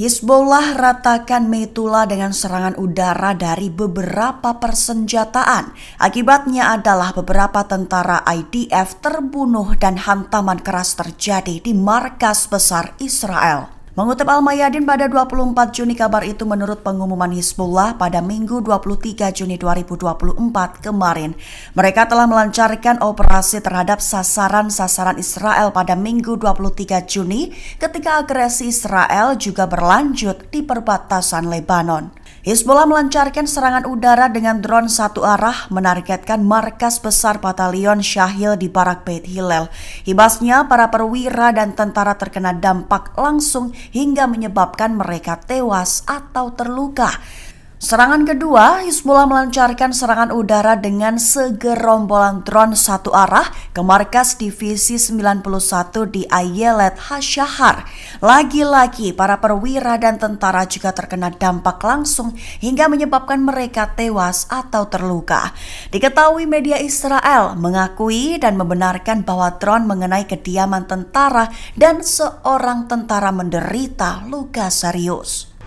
Hizbullah ratakan metula dengan serangan udara dari beberapa persenjataan. Akibatnya adalah beberapa tentara IDF terbunuh dan hantaman keras terjadi di markas besar Israel. Mengutip Al-Mayadin pada 24 Juni kabar itu menurut pengumuman Hizbullah pada Minggu 23 Juni 2024 kemarin. Mereka telah melancarkan operasi terhadap sasaran-sasaran Israel pada Minggu 23 Juni ketika agresi Israel juga berlanjut di perbatasan Lebanon. Hizbullah melancarkan serangan udara dengan drone satu arah menargetkan markas besar batalion Syahil di Barak Beit Hillel. Hibasnya, para perwira dan tentara terkena dampak langsung hingga menyebabkan mereka tewas atau terluka. Serangan kedua, Hizbullah melancarkan serangan udara dengan segerombolan drone satu arah ke markas Divisi 91 di Ayelet Hashahar. Lagi-lagi, para perwira dan tentara juga terkena dampak langsung hingga menyebabkan mereka tewas atau terluka. Diketahui media Israel mengakui dan membenarkan bahwa drone mengenai kediaman tentara dan seorang tentara menderita luka serius.